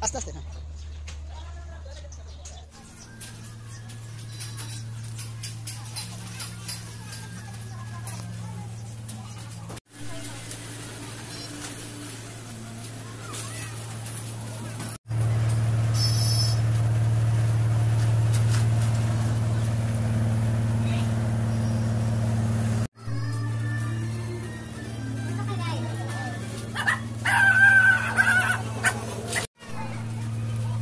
Hasta este.